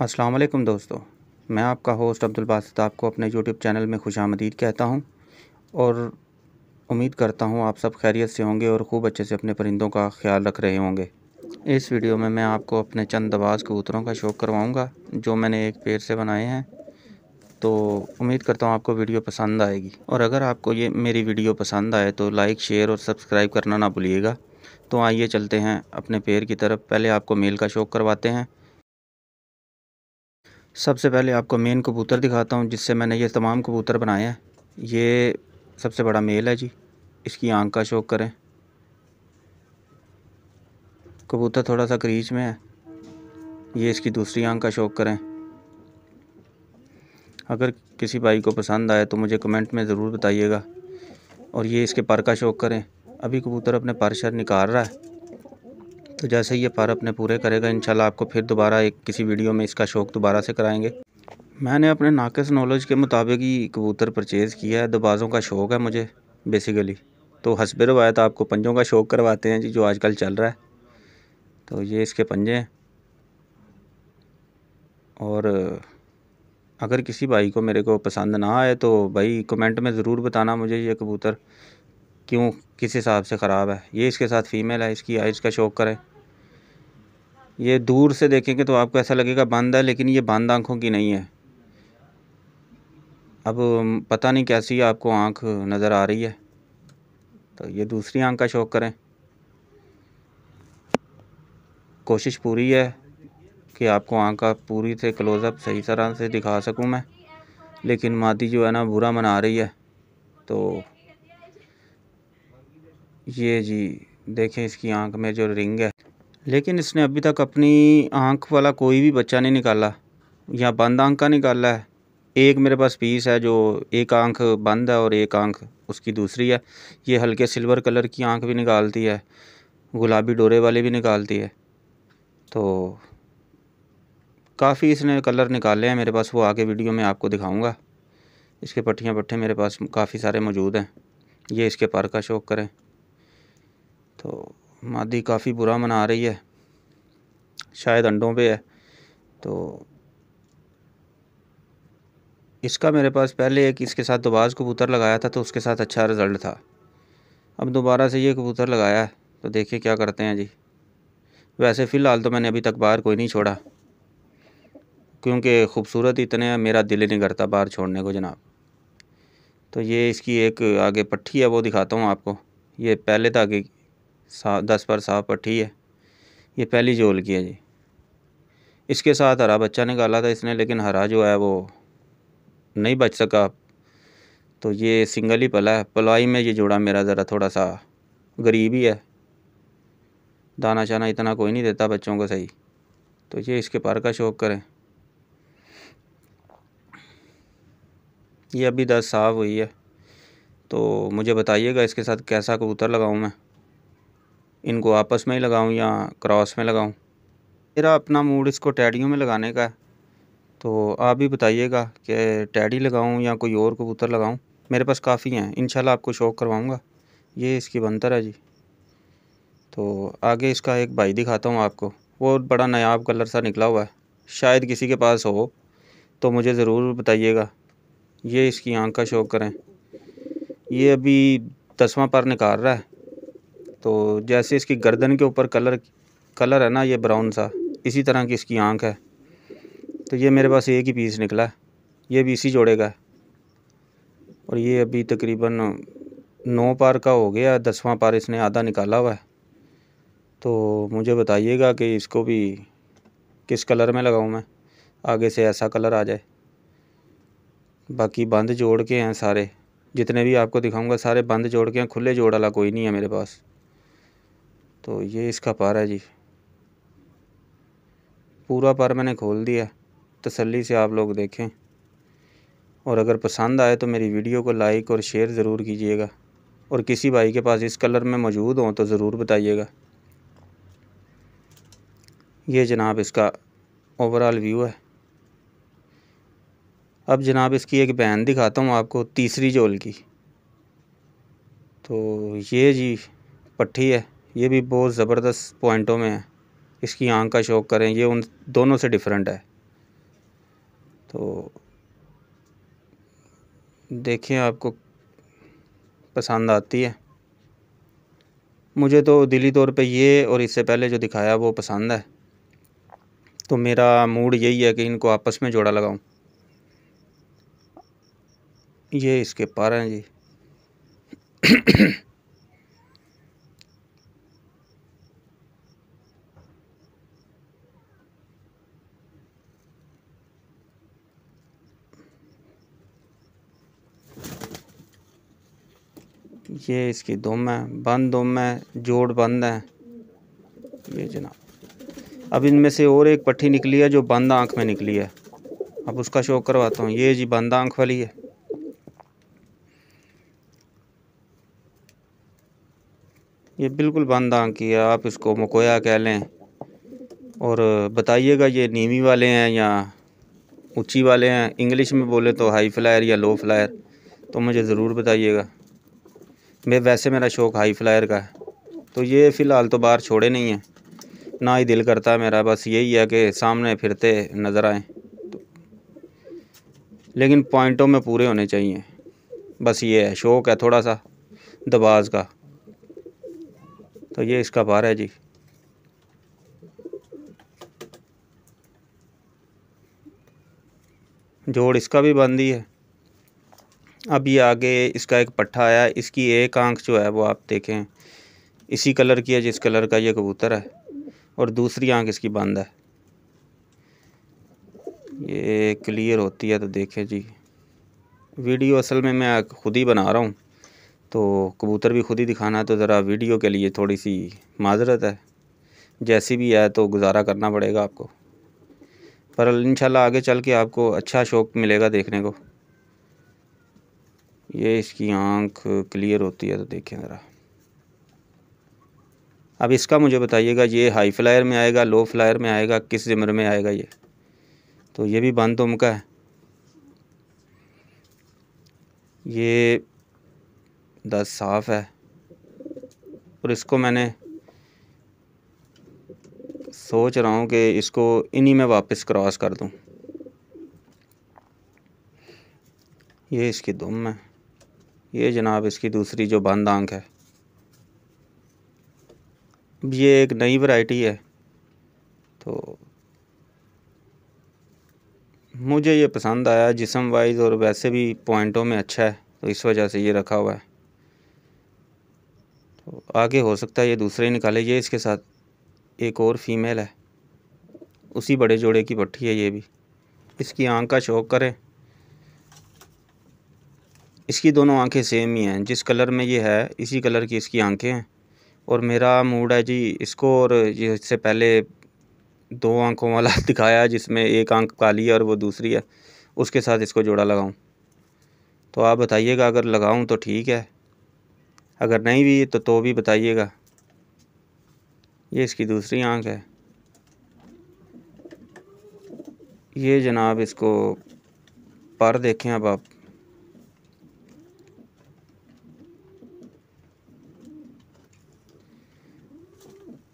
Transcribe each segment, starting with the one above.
अस्सलाम वालेकुम दोस्तों मैं आपका होस्ट अब्दुल बासित आपको अपने यूट्यूब चैनल में खुश आमदीद कहता हूँ और उम्मीद करता हूँ आप सब खैरियत से होंगे और खूब अच्छे से अपने परिंदों का ख्याल रख रहे होंगे इस वीडियो में मैं आपको अपने चंद दबाज कबूतरों का शौक़ करवाऊँगा जो मैंने एक पेड़ से बनाए हैं तो उम्मीद करता हूँ आपको वीडियो पसंद आएगी और अगर आपको ये मेरी वीडियो पसंद आए तो लाइक शेयर और सब्सक्राइब करना ना भूलिएगा तो आइए चलते हैं अपने पेड़ की तरफ पहले आपको मेल का शौक़ करवाते हैं सबसे पहले आपको मेन कबूतर दिखाता हूँ जिससे मैंने ये तमाम कबूतर बनाए हैं ये सबसे बड़ा मेल है जी इसकी आंख का शौक करें कबूतर थोड़ा सा क्रीच में है ये इसकी दूसरी आंख का शौक करें अगर किसी भाई को पसंद आए तो मुझे कमेंट में ज़रूर बताइएगा और ये इसके पर का शौक करें अभी कबूतर अपने पर शर निकाल रहा है तो जैसे ही ये पार अपने पूरे करेगा इंशाल्लाह आपको फिर दोबारा एक किसी वीडियो में इसका शौक़ दोबारा से कराएंगे मैंने अपने नाकस नॉलेज के मुताबिक ही कबूतर परचेज़ किया है दबाज़ों का शौक़ है मुझे बेसिकली तो हसब रवायत आपको पंजों का शौक़ करवाते हैं जी जो आजकल चल रहा है तो ये इसके पंजे हैं और अगर किसी भाई को मेरे को पसंद ना आए तो भाई कमेंट में ज़रूर बताना मुझे ये कबूतर क्यों किस हिसाब से ख़राब है ये इसके साथ फ़ीमेल है इसकी आइज़ का शौक़ करें ये दूर से देखेंगे तो आपको ऐसा लगेगा बांदा है लेकिन ये बंद आँखों की नहीं है अब पता नहीं कैसी आपको आँख नज़र आ रही है तो ये दूसरी आँख का शौक़ करें कोशिश पूरी है कि आपको आँख का पूरी से क्लोज़अप सही तरह से दिखा सकूँ मैं लेकिन मादी जो है ना बुरा मना रही है तो ये जी देखें इसकी आँख में जो रिंग है लेकिन इसने अभी तक अपनी आँख वाला कोई भी बच्चा नहीं निकाला या बंद आंख का निकाला है एक मेरे पास पीस है जो एक आंख बंद है और एक आंख उसकी दूसरी है ये हल्के सिल्वर कलर की आँख भी निकालती है गुलाबी डोरे वाली भी निकालती है तो काफ़ी इसने कलर निकाले हैं मेरे पास वो आगे वीडियो में आपको दिखाऊँगा इसके पट्टियाँ पट्टे मेरे पास काफ़ी सारे मौजूद हैं ये इसके पर का शौक करें तो मादी काफ़ी बुरा मना रही है शायद अंडों पे है तो इसका मेरे पास पहले एक इसके साथ दोबाज कबूतर लगाया था तो उसके साथ अच्छा रिज़ल्ट था अब दोबारा से ये कबूतर लगाया है तो देखिए क्या करते हैं जी वैसे फ़िलहाल तो मैंने अभी तक बाहर कोई नहीं छोड़ा क्योंकि ख़ूबसूरत इतने मेरा दिल ही नहीं करता बाहर छोड़ने को जनाब तो ये इसकी एक आगे पट्टी है वो दिखाता हूँ आपको ये पहले था आगे सा दस पर साफ पट्टी है ये पहली जोल की है जी इसके साथ हरा बच्चा निकाला था इसने लेकिन हरा जो है वो नहीं बच सका तो ये सिंगल ही पला है पलाई में ये जोड़ा मेरा ज़रा थोड़ा सा गरीब ही है दाना शाना इतना कोई नहीं देता बच्चों को सही तो ये इसके पार का शौक करें ये अभी दस साफ हुई है तो मुझे बताइएगा इसके साथ कैसा कबूतर लगाऊँ मैं इनको आपस में ही लगाऊँ या क्रॉस में लगाऊँ मेरा अपना मूड इसको टैडियों में लगाने का है तो आप भी बताइएगा कि टैडी लगाऊँ या कोई और कबूतर लगाऊँ मेरे पास काफ़ी हैं इन आपको शौक करवाऊँगा ये इसकी बनतर है जी तो आगे इसका एक भाई दिखाता हूँ आपको वो बड़ा नायाब कलर सा निकला हुआ है शायद किसी के पास हो तो मुझे ज़रूर बताइएगा ये इसकी आँख का शौक करें ये अभी दसवां पर निकाल रहा है तो जैसे इसकी गर्दन के ऊपर कलर कलर है ना ये ब्राउन सा इसी तरह की इसकी आँख है तो ये मेरे पास एक ही पीस निकला है ये भी इसी जोड़े का है और ये अभी तकरीबन नौ पार का हो गया दसवां पार इसने आधा निकाला हुआ है तो मुझे बताइएगा कि इसको भी किस कलर में लगाऊँ मैं आगे से ऐसा कलर आ जाए बाकी बंद जोड़ के हैं सारे जितने भी आपको दिखाऊंगा सारे बंद जोड़ के हैं खुले जोड़ वाला कोई नहीं है मेरे पास तो ये इसका पर है जी पूरा पर मैंने खोल दिया तसल्ली से आप लोग देखें और अगर पसंद आए तो मेरी वीडियो को लाइक और शेयर ज़रूर कीजिएगा और किसी भाई के पास इस कलर में मौजूद हों तो ज़रूर बताइएगा ये जनाब इसका ओवरऑल व्यू है अब जनाब इसकी एक बहन दिखाता हूँ आपको तीसरी जोल की तो ये जी पट्टी है ये भी बहुत ज़बरदस्त पॉइंटों में है इसकी आँख का शौक करें ये उन दोनों से डिफरेंट है तो देखें आपको पसंद आती है मुझे तो दिली तौर पे ये और इससे पहले जो दिखाया वो पसंद है तो मेरा मूड यही है कि इनको आपस में जोड़ा लगाऊं ये इसके पार हैं जी ये इसकी दुम है बंद दुम है जोड़ बंद है ये जनाब अब इनमें से और एक पट्टी निकली है जो बंद आंख में निकली है अब उसका शो करवाता हूँ ये जी बंद आंख वाली है ये बिल्कुल बंद आंख की है आप इसको मकोया कह लें और बताइएगा ये नीमी वाले हैं या ऊंची वाले हैं इंग्लिश में बोले तो हाई फ्लायर या लो फ्लायर तो मुझे ज़रूर बताइएगा मैं वैसे मेरा शौक़ हाई फ्लायर का है तो ये फ़िलहाल तो बाहर छोड़े नहीं हैं ना ही दिल करता है मेरा बस यही है कि सामने फिरते नज़र आए तो लेकिन पॉइंटों में पूरे होने चाहिए बस ये है शौक़ है थोड़ा सा दबाज का तो ये इसका बार है जी जोड़ इसका भी बंद ही है अभी आगे इसका एक पट्ठा आया इसकी एक आंख जो है वो आप देखें इसी कलर की है जिस कलर का ये कबूतर है और दूसरी आंख इसकी बंद है ये क्लियर होती है तो देखें जी वीडियो असल में मैं खुद ही बना रहा हूँ तो कबूतर भी खुद ही दिखाना तो ज़रा वीडियो के लिए थोड़ी सी माजरत है जैसी भी है तो गुजारा करना पड़ेगा आपको पर इंशाल्लाह आगे चल के आपको अच्छा शौक़ मिलेगा देखने को ये इसकी आँख क्लियर होती है तो देखें ज़रा अब इसका मुझे बताइएगा ये हाई फ्लायर में आएगा लो फ्लायर में आएगा किस ज़िमर में आएगा ये तो ये भी बंद तुम तो का है ये दस साफ है और इसको मैंने सोच रहा हूँ कि इसको इन्हीं में वापस क्रॉस कर दूँ ये इसकी दुम है ये जनाब इसकी दूसरी जो बंद आंख है ये एक नई वैरायटी है तो मुझे ये पसंद आया जिसम वाइज और वैसे भी पॉइंटों में अच्छा है तो इस वजह से ये रखा हुआ है तो आगे हो सकता है ये दूसरे ही निकाले ये इसके साथ एक और फीमेल है उसी बड़े जोड़े की पट्टी है ये भी इसकी आंख का शौक करें इसकी दोनों आंखें सेम ही हैं जिस कलर में ये है इसी कलर की इसकी आंखें हैं और मेरा मूड है जी इसको और ये इससे पहले दो आंखों वाला दिखाया जिसमें एक आंख काली है और वो दूसरी है उसके साथ इसको जोड़ा लगाऊं तो आप बताइएगा अगर लगाऊं तो ठीक है अगर नहीं भी तो तो भी बताइएगा ये इसकी दूसरी आंख है ये जनाब इसको पर देखें अब आप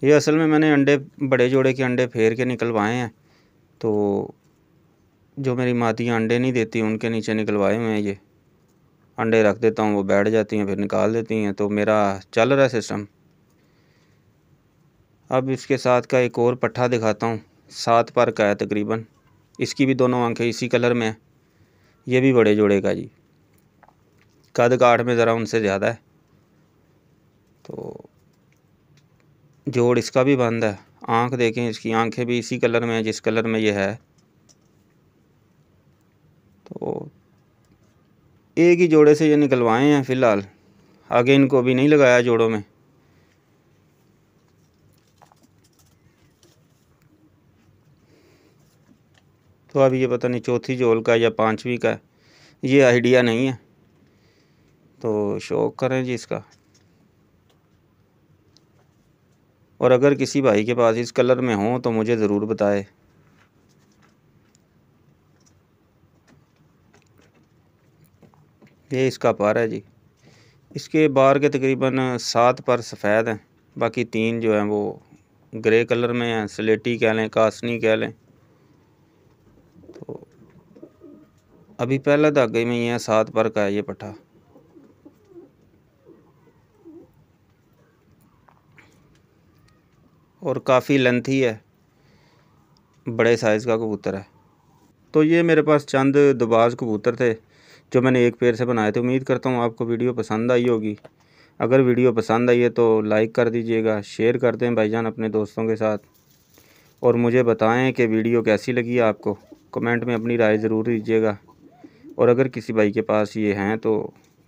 ये असल में मैंने अंडे बड़े जोड़े के अंडे फेर के निकलवाए हैं तो जो मेरी मातियाँ अंडे नहीं देती उनके नीचे निकलवाए हुए हैं ये अंडे रख देता हूँ वो बैठ जाती हैं फिर निकाल देती हैं तो मेरा चल रहा है सिस्टम अब इसके साथ का एक और पट्ठा दिखाता हूँ सात पर का है तकरीबन इसकी भी दोनों आंखें इसी कलर में है ये भी बड़े जोड़े का जी कद काठ में ज़रा उनसे ज़्यादा है तो जोड़ इसका भी बंद है आँख देखें इसकी आँखें भी इसी कलर में है जिस कलर में ये है तो एक ही जोड़े से ये निकलवाए हैं फ़िलहाल आगे इनको अभी नहीं लगाया जोड़ों में तो अभी ये पता नहीं चौथी जोल का या पाँचवीं का ये आइडिया नहीं है तो शौक करें जी इसका और अगर किसी भाई के पास इस कलर में हो तो मुझे ज़रूर बताए ये इसका पार है जी इसके बार के तकरीबन सात पर सफ़ेद हैं बाकी तीन जो हैं वो ग्रे कलर में हैं स्लेटी कह लें कासनी कह लें तो अभी पहला धागे में ही है सात पर का है ये पट्ठा काफ़ी लेंथी है बड़े साइज़ का कबूतर है तो ये मेरे पास चंद दबाज कबूतर थे जो मैंने एक पेड़ से बनाए थे उम्मीद करता हूँ आपको वीडियो पसंद आई होगी अगर वीडियो पसंद आई है तो लाइक कर दीजिएगा शेयर कर दें भाईजान अपने दोस्तों के साथ और मुझे बताएं कि वीडियो कैसी लगी आपको कमेंट में अपनी राय ज़रूर दीजिएगा और अगर किसी भाई के पास ये हैं तो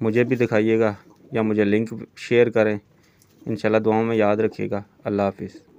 मुझे भी दिखाइएगा या मुझे लिंक शेयर करें इंशाल्लाह दुआओं में याद रखिएगा अल्लाह हाफिज़